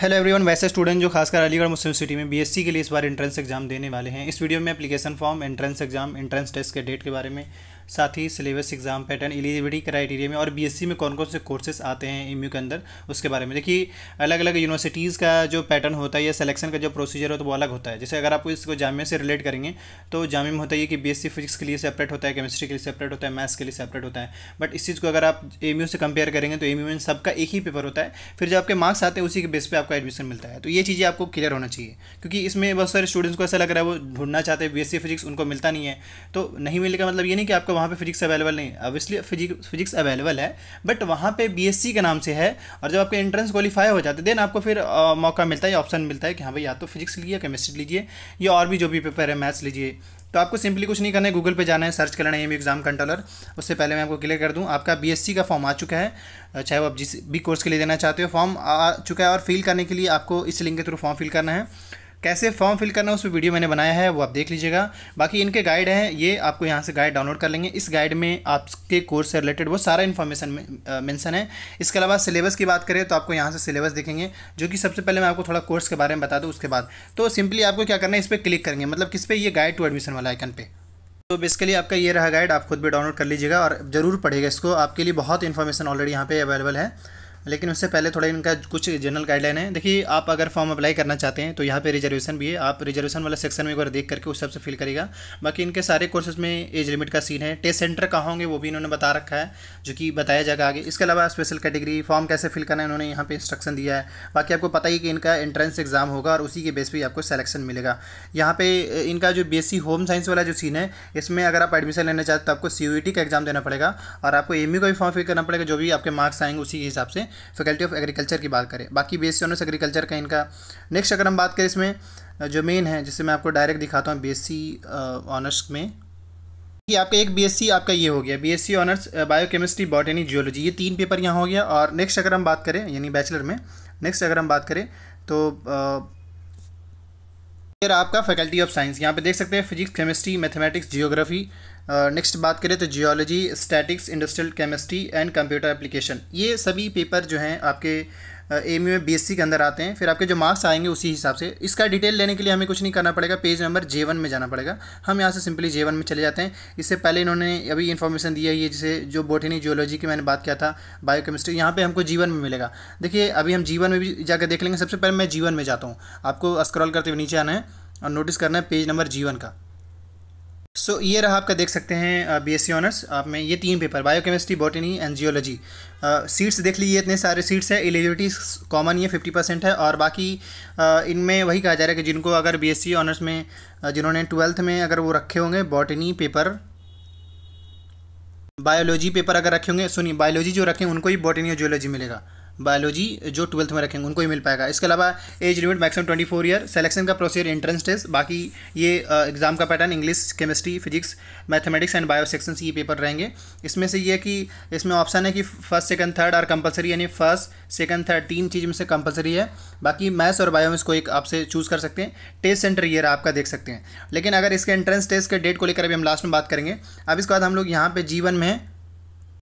hello everyone वैसे student जो खासकर अलीगढ़ मुस्लिम सिटी में बीएससी के लिए इस बार एंट्रेंस एग्जाम देने वाले हैं इस वीडियो में application form entrance exam entrance test के डेट के बारे में साथ ही syllabus exam pattern eligibility criteria में और बीएससी में कौन कौन से कोर्सेज आते हैं एमयू के अंदर उसके बारे में देखिए अलग अलग यूनिवर्सिटीज़ का जो पैटर्न होता है या सिलेक्शन का जो प्रोसीजर होता है तो वो अलग होता है जैसे अगर आप इसको जामिया से रिलेट करेंगे तो जामिया में होता है कि बी फिजिक्स के लिए सेपरेट होता है केमिस्ट्री के लिए सेपरेट होता है मैथ्स के लिए सेपरेट होता है बट इस चीज़ को अगर आप एम से कंपेयर करेंगे तो एम में सबका एक ही पेपर होता है फिर जो आपके मार्क्स आते हैं उसी के बेस पर आपका एडमिशन मिलता है तो ये चीज़ें आपको क्लियर होना चाहिए क्योंकि इसमें बहुत सारे स्टूडेंट्स को ऐसा लग रहा है वो ढूंढना चाहते हैं बी फिजिक्स उनको मिलता नहीं है तो नहीं मिलेगा मतलब ये नहीं कि आपका वहाँ पे फिजिक्स अवेलेबल नहीं है ऑब्वियसली फिजिक्स फिजिक्स अवेलेबल है बट वहाँ पे बीएससी के नाम से है और जब आपके एंट्रेंस क्वालिफाई हो जाते देन आपको फिर आ, मौका मिलता है ऑप्शन मिलता है कि हाँ भाई या तो फिजिक्स लीजिए केमिस्ट्री लीजिए या और भी जो भी पेपर है मैथ्स लीजिए तो आपको सिंपली कुछ नहीं करना है गूगल पे जाना है सर्च करना है एम एग्जाम कंट्रोलर उससे पहले मैं आपको क्लियर कर दूं आपका बीएससी का फॉर्म आ चुका है चाहे वो आप जिस भी कोर्स के लिए देना चाहते हो फॉर्म आ चुका है और फिल करने के लिए आपको इस लिंक के थ्रू फॉर्म फिल करना है कैसे फॉर्म फिल करना उस पर वीडियो मैंने बनाया है वो आप देख लीजिएगा बाकी इनके गाइड हैं ये आपको यहाँ से गाइड डाउनलोड कर लेंगे इस गाइड में आपके कोर्स से रिलेटेड वो सारा इन्फॉर्मेशन मेंशन है इसके अलावा सिलेबस की बात करें तो आपको यहाँ से सिलेबस देखेंगे जो कि सबसे पहले मैं आपको थोड़ा कोर्स के बारे में बता दूँ उसके बाद तो सिंपली आपको क्या करना है इस पर क्लिक करेंगे मतलब किस पे ये गाइड टू एडमिशन वाला आइकन पे तो बेसिकली आपका ये रहा गाइड आप खुद भी डाउनलोड कर लीजिएगा और ज़रूर पढ़ेगा इसको आपके लिए बहुत इन्फॉर्मेशन ऑलरेडी यहाँ पे अवेलेबल है लेकिन उससे पहले थोड़ा इनका कुछ जनरल गाइडलाइन है देखिए आप अगर फॉर्म अप्लाई करना चाहते हैं तो यहाँ पे रिजर्वेशन भी है आप रिजर्वेशन वाला सेक्शन में एक बार देख करके उस हिसाब से फिल करेगा बाकी इनके सारे कोर्सेज में एज लिमिट का सीन है टेस्ट सेंटर कहाँ होंगे वो भी इन्होंने बता रखा है जो कि बताया जाएगा आगे इसके अलावा स्पेशल कैटेगरी फॉर्म कैसे फिल करना है इन्होंने यहाँ पर इंस्ट्रक्शन दिया है बाकी आपको पता ही कि इनका एंट्रेंस एग्जाम होगा और उसी के बेस पर आपको सेलेक्शन मिलेगा यहाँ पर इनका जो बी होम साइंस वाला जो सीन है इसमें अगर आप एडमिशन लेना चाहते तो आपको सी e का एग्जाम देना पड़ेगा और आपको एम का भी फॉर्म फिल करना पड़ेगा जो भी आपके मार्क्स आएंगे उसी के हिसाब से फैकल्टी ऑफ एग्रीकल्चर की बात करें बाकी बी एस एग्रीकल्चर का इनका नेक्स्ट अगर हम बात करें इसमें जो मेन है जिसे मैं आपको डायरेक्ट दिखाता हूँ बी एस ऑनर्स में कि आपका एक बी आपका ये हो गया C honours biochemistry botany geology ये तीन पेपर यहाँ हो गया और नेक्स्ट अगर हम बात करें यानी बैचलर में नेक्स्ट अगर हम बात करें तो फिर आपका फैकल्टी ऑफ साइंस यहाँ पे देख सकते हैं physics chemistry mathematics geography next बात करें तो geology statistics industrial chemistry and computer application ये सभी पेपर जो हैं आपके एम में बी के अंदर आते हैं फिर आपके जो मार्क्स आएंगे उसी हिसाब से इसका डिटेल लेने के लिए हमें कुछ नहीं करना पड़ेगा पेज नंबर जे में जाना पड़ेगा हम यहाँ से सिंपली जे में चले जाते हैं इससे पहले इन्होंने अभी इन्फॉर्मेशन दिया है ये जैसे जो बोटनी जियोलॉजी की मैंने बात किया था केमिस्ट्री यहाँ पर हमको जीवन में मिलेगा देखिए अभी हम जीवन में भी जाकर देख लेंगे सबसे पहले मैं जीवन में जाता हूँ आपको स्क्रॉल करते हुए नीचे आना है और नोटिस करना है पेज नंबर जीवन का सो so, ये रहा आपका देख सकते हैं बी एस ऑनर्स आप में ये तीन paper biochemistry botany and geology seats देख लीजिए इतने सारे सीट्स हैं एलिजिबिलिटी कॉमन ये फिफ्टी परसेंट है और बाकी इनमें वही कहा जा रहा है कि जिनको अगर बी एस ऑनर्स में जिन्होंने ट्वेल्थ में अगर वो रखे होंगे बॉटनी पेपर बायोलॉजी पेपर अगर रखे होंगे सुनिए बायोलॉजी जो रखें उनको ही बॉटनी और जियोलॉजी मिलेगा बायोलॉजी जो ट्वेल्थ में रखेंगे उनको ही मिल पाएगा इसके अलावा age limit maximum twenty four year selection का प्रोसीजर एंट्रेंस टेस्ट बाकी ये एग्ज़ाम का pattern English chemistry physics mathematics and bio section ये पेपर रहेंगे इसमें से ये कि इसमें ऑप्शन है कि फर्स्ट सेकंड थर्ड और कंपलसरी यानी फर्स्ट सेकंड थर्ड तीन चीज़ में से कंपलसरी है बाकी मैथ्स और बायो में इसको एक आपसे चूज़ कर सकते हैं टेस्ट सेंटर ईयर आपका देख सकते हैं लेकिन अगर इसके एंट्रेंस टेस्ट के डेट को लेकर अभी हम लास्ट में बात करेंगे अब इसके बाद हम लोग यहाँ पर जीवन में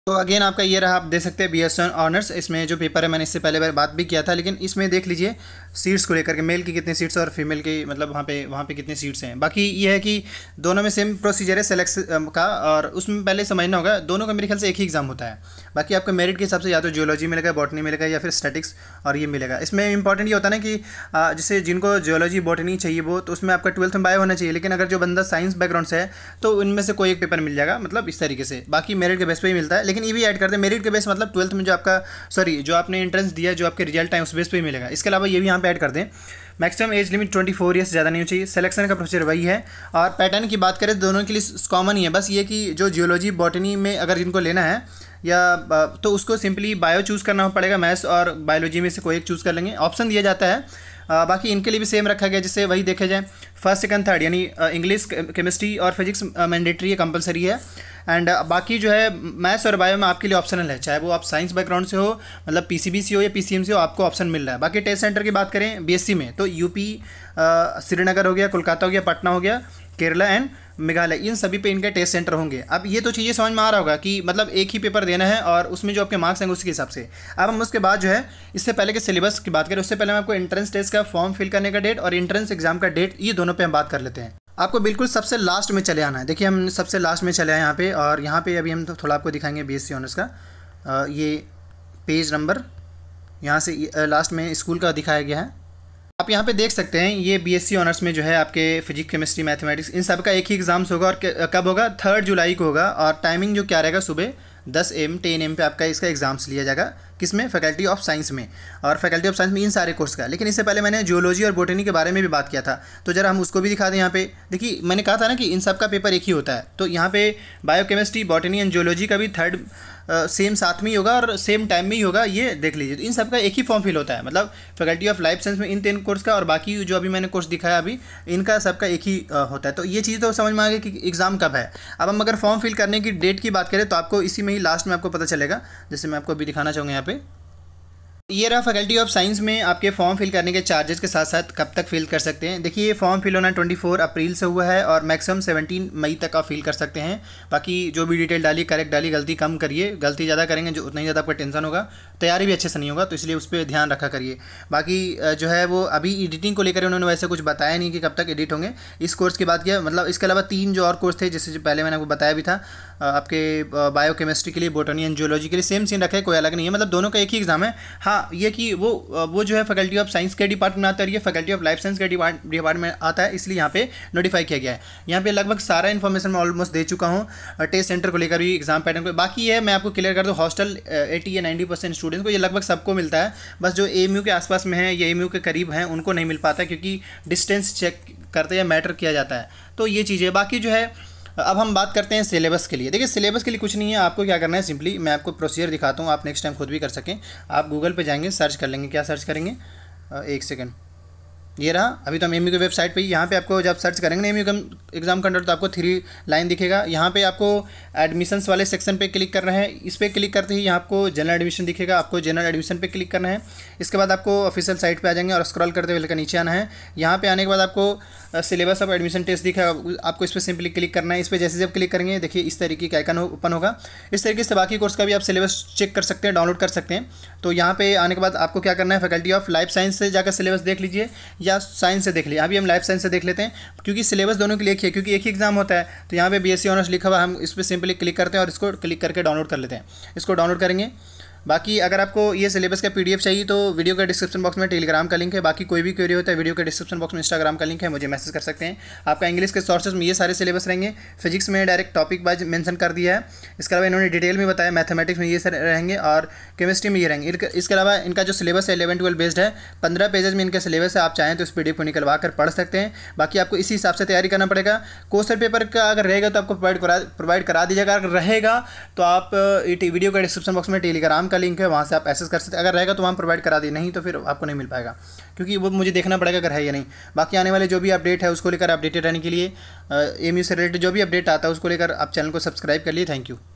तो अगेन आपका ये रहा आप दे सकते हैं बी एस ऑनर्स इसमें जो पेपर है मैंने इससे पहले बात भी किया था लेकिन इसमें देख लीजिए सीट्स को लेकर के मेल की कितनी सीट्स और फीमेल की मतलब वहाँ पे वहाँ पे कितनी सीट्स हैं बाकी ये है कि दोनों में सेम प्रोसीजर है सेलेक्ट का और उसमें पहले समझना होगा दोनों का मेरे ख्याल से एक ही एग्जाम होता है बाकी आपको मेरिट के हिसाब से या तो जियोलॉजी मिलेगा बॉटनी मिलेगा या फिर स्टेटिक्स और ये मिलेगा इसमें इंपॉर्टेंट ये होता ना कि जैसे जिनको जियोलॉजी बॉटनी चाहिए वो तो उसमें आपका ट्वेल्थ में बायो होना चाहिए लेकिन अगर जो बंदा साइंस बैकग्राउंड से है तो उनमें से कोई एक पेपर मिल जाएगा मतलब इस तरीके से बाकी मेरिट के बेस पर ही मिलता है लेकिन ये भी ऐड कर हैं मेरिट के बेस मतलब ट्वेल्थ में जो आपका सॉरी जो आपने एंट्रेंस दिया जो आपके रिजल्ट है उस बेस पर ही मिलेगा इसके अलावा ये भी यहाँ पर ऐड कर दें maximum age limit twenty four years ज़्यादा नहीं होनी चाहिए सिलेक्शन का प्रोसीजर वही है और पैटर्न की बात करें दोनों के लिए कॉमन ही है बस ये कि जो जियोलॉजी बॉटनी में अगर जिनको लेना है या तो उसको सिंपली बायो चूज़ करना पड़ेगा मैथ्स और बायोलॉजी में से कोई एक चूज़ कर लेंगे ऑप्शन दिया जाता है बाकी इनके लिए भी सेम रखा गया जिससे वही देखे जाए फर्स्ट सेकंड थर्ड यानी इंग्लिश केमिस्ट्री और फिजिक्स मैंडेटरी है कंपलसरी है एंड बाकी जो है मैथ्स और बायो में आपके लिए ऑप्शनल है चाहे वो आप साइंस बैकग्राउंड से हो मतलब पी सी हो या पी से हो आपको ऑप्शन मिल रहा है बाकी टेस्ट सेंटर की बात करें बी में तो यूपी श्रीनगर हो गया कोलकाता हो गया पटना हो गया केरला एंड मेघालय इन सभी पे इनके टेस्ट सेंटर होंगे अब ये तो चीज़ें समझ में आ रहा होगा कि मतलब एक ही पेपर देना है और उसमें जो आपके मार्क्स हैं उसके हिसाब से अब हम उसके बाद जो है इससे पहले के सिलेबस की बात करें उससे पहले हम आपको एंट्रेंस टेस्ट का फॉर्म फिल करने का डेट और एंट्रेंस एग्जाम का डेट ये दोनों पर हम बात कर लेते हैं आपको बिल्कुल सबसे लास्ट में चले आना है देखिए हम सबसे लास्ट में चले आए यहाँ पर और यहाँ पर अभी हम तो थोड़ा आपको दिखाएंगे बीएससी ऑनर्स का ये पेज नंबर यहाँ से लास्ट में स्कूल का दिखाया गया है आप यहाँ पे देख सकते हैं ये बीएससी ऑनर्स में जो है आपके फिजिक्स केमिस्ट्री मैथमेटिक्स इन सब का एक ही एग्ज़ाम्स होगा और कब होगा थर्ड जुलाई को होगा और टाइमिंग जो क्या रहेगा सुबह दस एम टेन एम पे आपका इसका एग्ज़ाम्स लिया जाएगा किस में फैकल्टी ऑफ साइंस में और फैकल्टी ऑफ साइंस में इन सारे कोर्स का लेकिन इससे पहले मैंने जियोलॉजी और बोटनी के बारे में भी बात किया था तो जरा हम उसको भी दिखा दें यहाँ पे देखिए मैंने कहा था ना कि इन सब का पेपर एक ही होता है तो यहाँ पे बायोकेमिस्ट्री बॉटनी एंड जियोलॉजी का भी थर्ड सेम साथ में ही होगा और सेम टाइम में ही होगा ये देख लीजिए तो इन सब का एक ही फॉर्म फिल होता है मतलब फैकल्टी ऑफ लाइफ साइंस में इन तीन कोर्स का और बाकी जो अभी मैंने कोर्स दिखाया अभी इनका सबका एक ही होता है तो ये चीज़ तो समझ में आ गई कि एग्ज़ाम कब है अब हम अगर फॉर्म फिल करने की डेट की बात करें तो आपको इसी में ही लास्ट में आपको पता चलेगा जैसे मैं आपको अभी दिखाना चाहूँगा यहाँ पे ये रहा फैकल्टी ऑफ साइंस में आपके फॉर्म फिल करने के चार्जेस के साथ साथ कब तक फिल कर सकते हैं देखिए ये फॉर्म फिल होना 24 अप्रैल से हुआ है और मैक्सिमम 17 मई तक आप फिल कर सकते हैं बाकी जो भी डिटेल डाली करेक्ट डाली गलती कम करिए गलती ज़्यादा करेंगे जो उतना ही ज़्यादा आपका टेंशन होगा तैयारी भी अच्छे से नहीं होगा तो इसलिए उस पर ध्यान रखा करिए बाकी जो है वो अभी एडिटिंग को लेकर उन्होंने वैसे कुछ बताया नहीं कि कब तक एडिट होंगे इस कोर्स की बात किया मतलब इसके अलावा तीन जो और कोर्स थे जैसे पहले मैंने आपको बताया भी था आपके बायो के लिए बोटोनी एंड जियोलॉजी के लिए सेम सीन रखा है कोई अलग नहीं है मतलब दोनों का एक ही एग्जाम है हाँ हाँ ये कि वो वो जो है फैकल्टी ऑफ साइंस के डिपार्टमेंट आता है और ये फैकल्टी ऑफ लाइफ साइंस के डिपार्टमेंट आता है इसलिए यहाँ पे नोटिफाई किया गया है यहाँ पे लगभग सारा इन्फॉर्मेशन मैं ऑलमोस्ट दे चुका हूँ टेस्ट सेंटर को लेकर भी एग्जाम पैटर्न को बाकी है मैं आपको क्लियर कर दूँ हॉस्टल एटी या नाइन्टी परसेंट स्टूडेंट्स को ये लगभग सबको मिलता है बस जो यू के आसपास में है या ए के करीब हैं उनको नहीं मिल पाता क्योंकि डिस्टेंस चेक करते या मैटर किया जाता है तो ये चीज़ें बाकी जो है अब हम बात करते हैं सिलेबस के लिए देखिए सिलेबस के लिए कुछ नहीं है आपको क्या करना है सिंपली मैं आपको प्रोसीजर दिखाता हूँ आप नेक्स्ट टाइम खुद भी कर सकें आप गूगल पर जाएंगे सर्च कर लेंगे क्या सर्च करेंगे एक सेकेंड ये रहा अभी तो हम एम की वेबसाइट पे यहाँ पर आपको जब सर्च करेंगे ना एम एग्ज़ाम कंडक्ट तो आपको थ्री लाइन दिखेगा यहाँ पे आपको एडमिशन्स वाले सेक्शन पे क्लिक करना है इस पर क्लिक करते ही यहाँ आपको जनरल एडमिशन दिखेगा आपको जनरल एडमिशन पे क्लिक करना है इसके बाद आपको ऑफिशियल साइट पे आ जाएंगे और स्क्रॉल करते हुए लेकर नीचे आना है यहाँ पे आने के बाद आपको सिलेबस ऑफ एडमिशन टेस्ट दिखेगा आपको इस पर सिंपली क्लिक करना है इस पर जैसे जब क्लिक करेंगे देखिए इस तरीके का आइकन ओपन होगा इस तरीके से बाकी कोर्स का भी आप सिलेबस चेक कर सकते हैं डाउनलोड कर सकते हैं तो यहाँ पे आने के बाद आपको क्या करना है फैकल्टी ऑफ लाइफ साइंस से जाकर सिलेबस देख लीजिए या साइंस से देख लीजिए अभी हम लाइफ साइंस से देख लेते हैं क्योंकि सिलेबस दोनों के लिए एक क्योंकि एक ही एग्जाम होता है तो यहाँ पर बी ऑनर्स लिखा हुआ हम इस पर सिंपली क्लिक करते हैं और इसको क्लिक करके डाउनलोड कर लेते हैं इसको डाउनलोड करेंगे बाकी अगर आपको ये सिलेबस का पीडीएफ चाहिए तो वीडियो के डिस्क्रिप्शन बॉक्स में टेलीग्राम का लिंक है बाकी कोई भी क्वेरी होता है वीडियो के डिस्क्रिप्शन बॉक्स में इंस्टाग्राम का लिंक है मुझे मैसेज कर सकते हैं आपका इंग्लिश के सोर्सेज में ये सारे सिलेबस रहेंगे फिजिक्स में डायरेक्ट टॉपिक वाइज मैंशन कर दिया है इसके अलावा इन्होंने डिटेल में बताया मैथमेटिक्स में ये रहेंगे और केमिस्ट्री में ये रहेंगे इसके अलावा इनका जो सिलेबस है इलेवन ट्वेल्व बेस्ड है पंद्रह पेजेज में इनका सिलेबस है आप चाहें तो इस पी को निकलवा कर पढ़ सकते हैं बाकी आपको इसी हिसाब से तैयारी करना पड़ेगा क्वेश्चन पेपर का अगर रहेगा तो आपको प्रोवाइड प्रोवाइड करा दीजिएगा अगर रहेगा तो आप वीडियो का डिस्क्रिप्शन बॉक्स में टेलीग्राम का लिंक है वहाँ से आप एक्सेस कर सकते अगर रहेगा तो वहाँ प्रोवाइड करा दी नहीं तो फिर आपको नहीं मिल पाएगा क्योंकि वो मुझे देखना पड़ेगा अगर है या नहीं बाकी आने वाले जो भी अपडेट है उसको लेकर अपडेटेड रहने के लिए एम से रिलेटेड जो भी अपडेट आता है उसको लेकर आप चैनल को सब्सक्राइब कर लिए थैंक यू